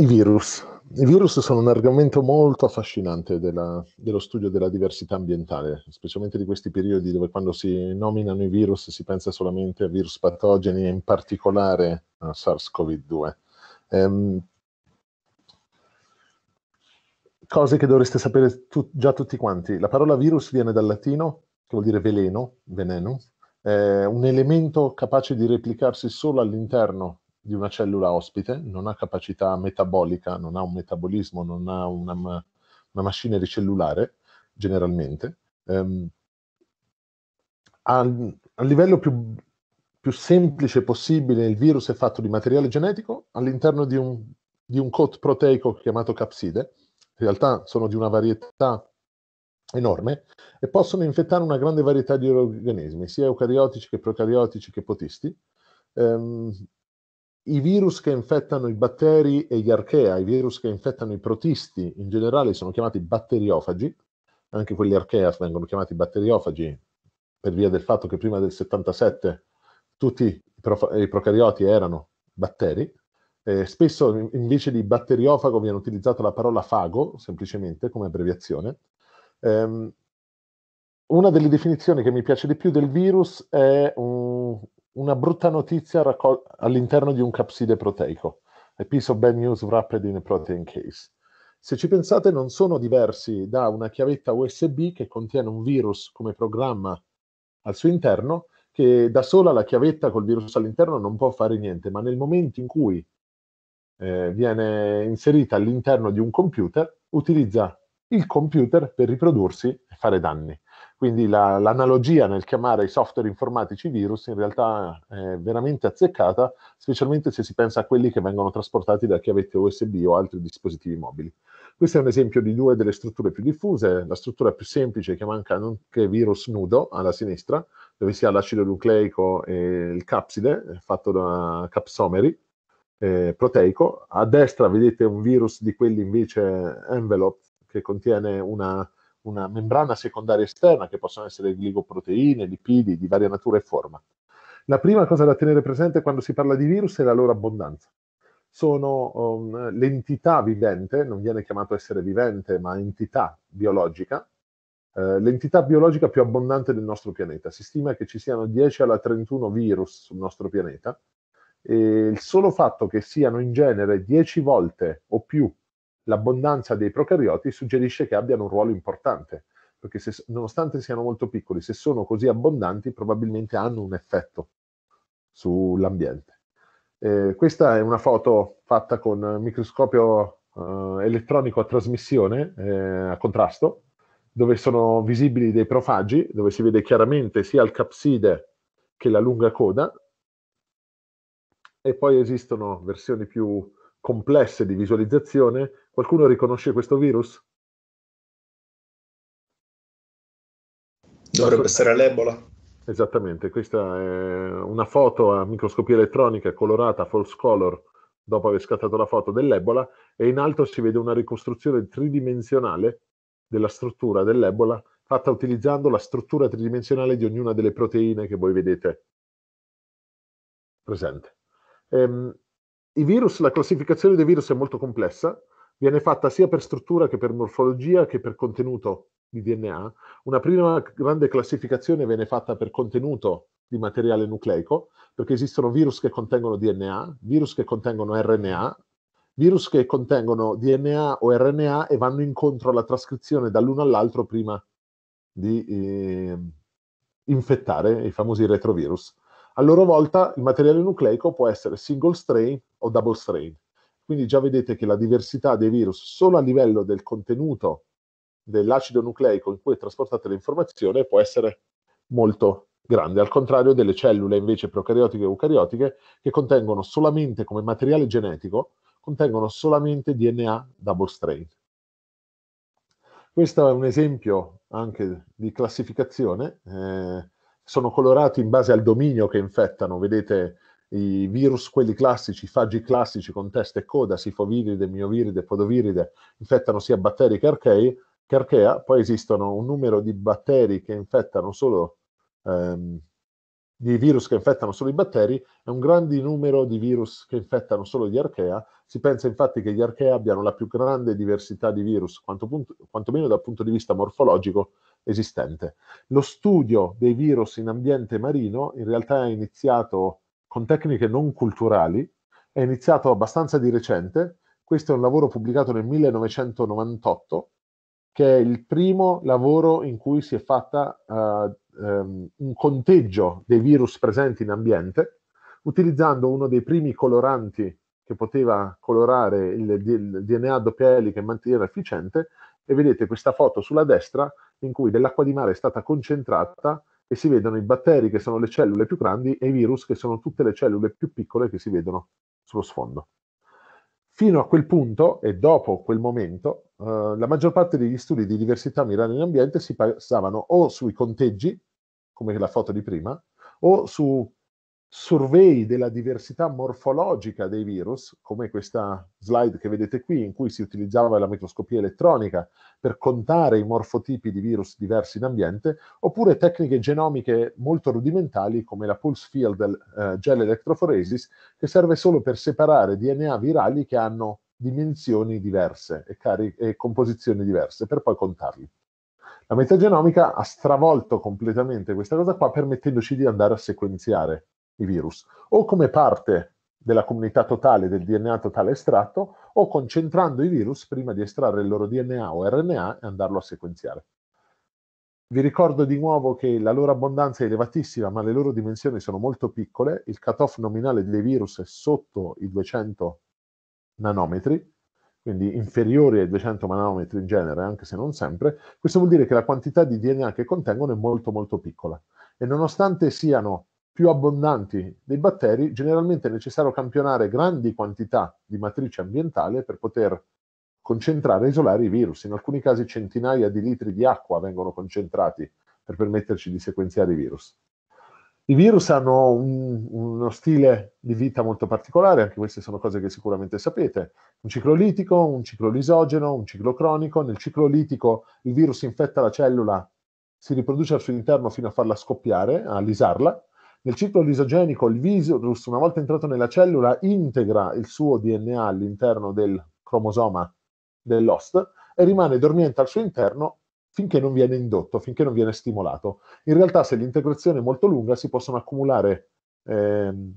I virus. I virus sono un argomento molto affascinante della, dello studio della diversità ambientale, specialmente di questi periodi dove quando si nominano i virus si pensa solamente a virus patogeni e in particolare a SARS-CoV-2. Ehm, cose che dovreste sapere tu, già tutti quanti. La parola virus viene dal latino, che vuol dire veleno, veneno, eh, un elemento capace di replicarsi solo all'interno di una cellula ospite, non ha capacità metabolica, non ha un metabolismo, non ha una, ma- una machinery cellulare generalmente. Ehm, al, al, livello più, più, semplice possibile, il virus è fatto di materiale genetico all'interno di un, di un coat proteico chiamato capside. In realtà sono di una varietà enorme e possono infettare una grande varietà di organismi, sia eucariotici che procariotici che potisti. Ehm, i virus che infettano i batteri e gli archea, i virus che infettano i protisti in generale sono chiamati batteriofagi, anche quelli archea vengono chiamati batteriofagi per via del fatto che prima del 77 tutti i, pro- i procarioti erano batteri. Eh, spesso invece di batteriofago viene utilizzata la parola fago, semplicemente come abbreviazione. Eh, una delle definizioni che mi piace di più del virus è un, una brutta notizia raccol- all'interno di un capside proteico. A piece of bad news wrapped in a protein case. Se ci pensate, non sono diversi da una chiavetta USB che contiene un virus come programma al suo interno, che da sola la chiavetta col virus all'interno non può fare niente, ma nel momento in cui eh, viene inserita all'interno di un computer, utilizza il computer per riprodursi e fare danni. Quindi la, l'analogia nel chiamare i software informatici virus in realtà è veramente azzeccata, specialmente se si pensa a quelli che vengono trasportati da chiavette USB o altri dispositivi mobili. Questo è un esempio di due delle strutture più diffuse, la struttura più semplice che manca nonché virus nudo alla sinistra, dove si ha l'acido nucleico e il capside, fatto da capsomeri, eh, proteico. A destra vedete un virus di quelli invece envelope, che contiene una una membrana secondaria esterna che possono essere glicoproteine, lipidi di varia natura e forma. La prima cosa da tenere presente quando si parla di virus è la loro abbondanza. Sono um, l'entità vivente, non viene chiamato essere vivente, ma entità biologica, eh, l'entità biologica più abbondante del nostro pianeta. Si stima che ci siano 10 alla 31 virus sul nostro pianeta, e il solo fatto che siano in genere 10 volte o più l'abbondanza dei procarioti suggerisce che abbiano un ruolo importante, perché se, nonostante siano molto piccoli, se sono così abbondanti probabilmente hanno un effetto sull'ambiente. Eh, questa è una foto fatta con microscopio eh, elettronico a trasmissione, eh, a contrasto, dove sono visibili dei profagi, dove si vede chiaramente sia il capside che la lunga coda, e poi esistono versioni più complesse di visualizzazione Qualcuno riconosce questo virus? Dovrebbe essere l'ebola. Esattamente, questa è una foto a microscopia elettronica colorata false color dopo aver scattato la foto dell'ebola e in alto si vede una ricostruzione tridimensionale della struttura dell'ebola fatta utilizzando la struttura tridimensionale di ognuna delle proteine che voi vedete presente. Ehm, I virus, la classificazione dei virus è molto complessa, viene fatta sia per struttura che per morfologia che per contenuto di DNA. Una prima grande classificazione viene fatta per contenuto di materiale nucleico, perché esistono virus che contengono DNA, virus che contengono RNA, virus che contengono DNA o RNA e vanno incontro alla trascrizione dall'uno all'altro prima di eh, infettare i famosi retrovirus. A loro volta il materiale nucleico può essere single strain o double strain. Quindi già vedete che la diversità dei virus solo a livello del contenuto dell'acido nucleico in cui è trasportata l'informazione può essere molto grande, al contrario delle cellule invece procariotiche e eucariotiche che contengono solamente come materiale genetico, contengono solamente DNA double strain. Questo è un esempio anche di classificazione, eh, sono colorati in base al dominio che infettano, vedete i virus, quelli classici, i fagi classici con testa e coda, sifoviride, mioviride, podoviride, infettano sia batteri che archei, che archea, poi esistono un numero di batteri che infettano solo, ehm, di virus che infettano solo i batteri e un grande numero di virus che infettano solo gli archea. Si pensa infatti che gli archea abbiano la più grande diversità di virus, quanto punto, quantomeno dal punto di vista morfologico, esistente. Lo studio dei virus in ambiente marino in realtà è iniziato con tecniche non culturali, è iniziato abbastanza di recente, questo è un lavoro pubblicato nel 1998, che è il primo lavoro in cui si è fatta uh, um, un conteggio dei virus presenti in ambiente, utilizzando uno dei primi coloranti che poteva colorare il, il DNA a doppia elica in maniera efficiente, e vedete questa foto sulla destra in cui dell'acqua di mare è stata concentrata che si vedono i batteri che sono le cellule più grandi e i virus che sono tutte le cellule più piccole che si vedono sullo sfondo. Fino a quel punto e dopo quel momento, eh, la maggior parte degli studi di diversità mirata in ambiente si basavano o sui conteggi, come la foto di prima, o su survey della diversità morfologica dei virus, come questa slide che vedete qui, in cui si utilizzava la microscopia elettronica per contare i morfotipi di virus diversi in ambiente, oppure tecniche genomiche molto rudimentali come la pulse field eh, gel electrophoresis, che serve solo per separare DNA virali che hanno dimensioni diverse e, cari- e composizioni diverse, per poi contarli. La metagenomica ha stravolto completamente questa cosa qua, permettendoci di andare a sequenziare i virus, o come parte della comunità totale del DNA totale estratto, o concentrando i virus prima di estrarre il loro DNA o RNA e andarlo a sequenziare. Vi ricordo di nuovo che la loro abbondanza è elevatissima, ma le loro dimensioni sono molto piccole, il cutoff nominale dei virus è sotto i 200 nanometri, quindi inferiori ai 200 nanometri in genere, anche se non sempre, questo vuol dire che la quantità di DNA che contengono è molto molto piccola. E nonostante siano più abbondanti dei batteri, generalmente è necessario campionare grandi quantità di matrice ambientale per poter concentrare e isolare i virus. In alcuni casi centinaia di litri di acqua vengono concentrati per permetterci di sequenziare i virus. I virus hanno un, uno stile di vita molto particolare, anche queste sono cose che sicuramente sapete. Un ciclo litico, un ciclo lisogeno, un ciclo cronico. Nel ciclo litico il virus infetta la cellula, si riproduce al suo interno fino a farla scoppiare, a lisarla, nel ciclo lisogenico il virus, una volta entrato nella cellula, integra il suo DNA all'interno del cromosoma dell'host e rimane dormiente al suo interno finché non viene indotto, finché non viene stimolato. In realtà se l'integrazione è molto lunga si possono accumulare, ehm,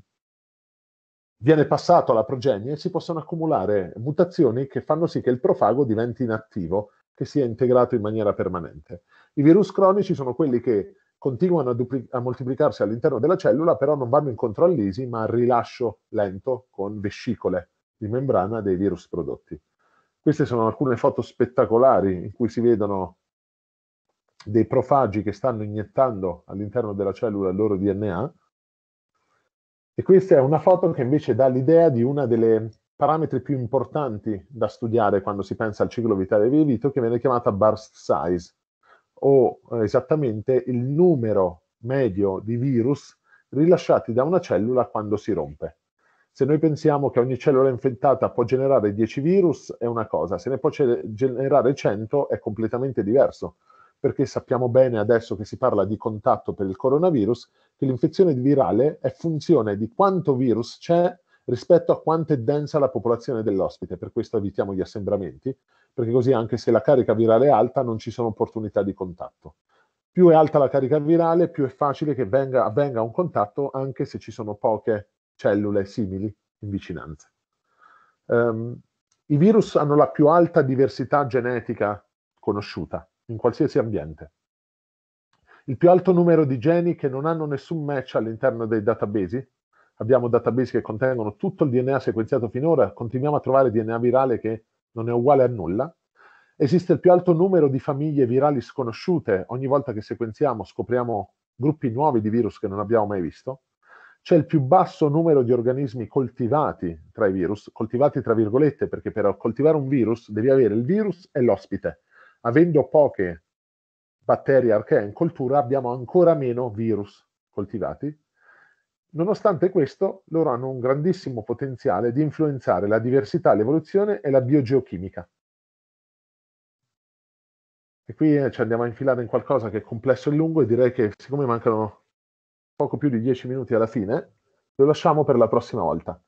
viene passato alla progenie, si possono accumulare mutazioni che fanno sì che il profago diventi inattivo, che sia integrato in maniera permanente. I virus cronici sono quelli che continuano a, dupli- a, moltiplicarsi all'interno della cellula, però non vanno incontro all'isi, ma al rilascio lento con vescicole di membrana dei virus prodotti. Queste sono alcune foto spettacolari in cui si vedono dei profagi che stanno iniettando all'interno della cellula il loro DNA. E questa è una foto che invece dà l'idea di una delle parametri più importanti da studiare quando si pensa al ciclo vitale dei vito, che viene chiamata burst size o eh, esattamente il numero medio di virus rilasciati da una cellula quando si rompe. Se noi pensiamo che ogni cellula infettata può generare 10 virus è una cosa, se ne può generare 100 è completamente diverso, perché sappiamo bene adesso che si parla di contatto per il coronavirus che l'infezione virale è funzione di quanto virus c'è rispetto a quanto è densa la popolazione dell'ospite, per questo evitiamo gli assembramenti, perché così anche se la carica virale è alta non ci sono opportunità di contatto. Più è alta la carica virale, più è facile che venga, avvenga un contatto anche se ci sono poche cellule simili in vicinanza. Um, I virus hanno la più alta diversità genetica conosciuta in qualsiasi ambiente. Il più alto numero di geni che non hanno nessun match all'interno dei database, abbiamo database che contengono tutto il DNA sequenziato finora, continuiamo a trovare DNA virale che non è uguale a nulla. Esiste il più alto numero di famiglie virali sconosciute, ogni volta che sequenziamo scopriamo gruppi nuovi di virus che non abbiamo mai visto. C'è il più basso numero di organismi coltivati tra i virus, coltivati tra virgolette, perché per coltivare un virus devi avere il virus e l'ospite. Avendo poche batterie archee in coltura abbiamo ancora meno virus coltivati Nonostante questo, loro hanno un grandissimo potenziale di influenzare la diversità, l'evoluzione e la biogeochimica. E qui eh, ci andiamo a infilare in qualcosa che è complesso e lungo e direi che siccome mancano poco più di 10 minuti alla fine, lo lasciamo per la prossima volta.